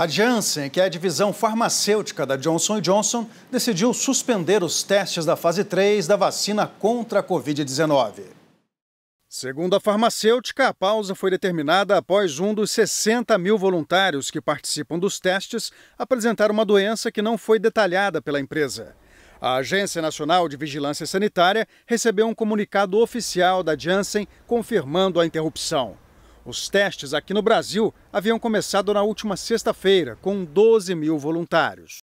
A Janssen, que é a divisão farmacêutica da Johnson Johnson, decidiu suspender os testes da fase 3 da vacina contra a Covid-19. Segundo a farmacêutica, a pausa foi determinada após um dos 60 mil voluntários que participam dos testes apresentar uma doença que não foi detalhada pela empresa. A Agência Nacional de Vigilância Sanitária recebeu um comunicado oficial da Janssen confirmando a interrupção. Os testes aqui no Brasil haviam começado na última sexta-feira, com 12 mil voluntários.